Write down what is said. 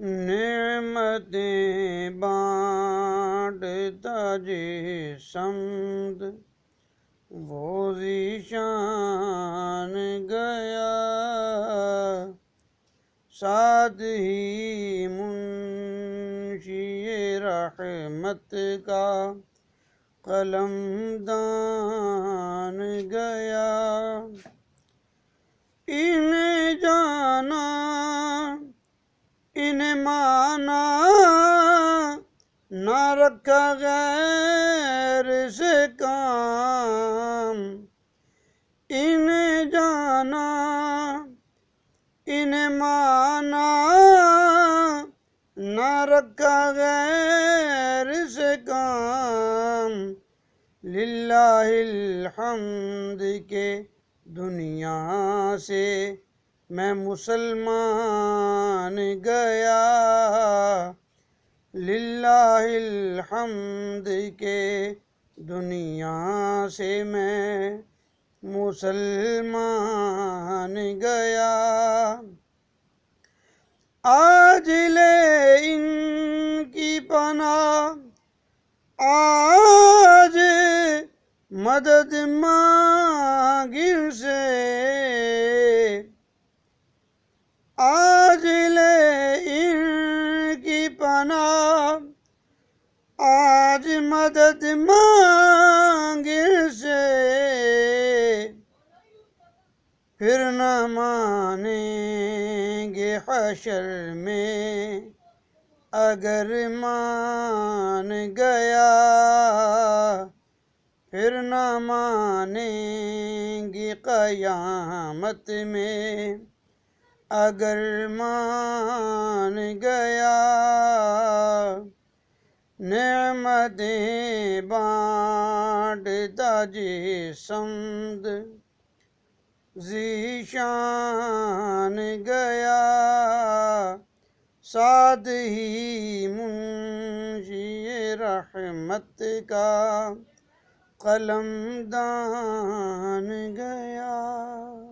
निमते बांटता जे समद वो गया साथ ही मुंशी रहमत का कलम दान गया इन जाना जाना ना रखा गैर से काम इन्हें जाना इन्हें माना ना रखा गैर से काम लिल्लाहिल्हम्द के दुनिया से मैं मुसलमान मान गया हमद के दुनिया से मैं मुसलमान गया आज ले इनकी पना आज मदद मांगी से पना आज मदद मांगे से फिर न मानेंगे हशर में अगर मान गया फिर न मानेंगे कयामत में अगर मान गया नमदें बाँटता जी समद जीशान गया साध ही मुंशी रहमत का कलम दान गया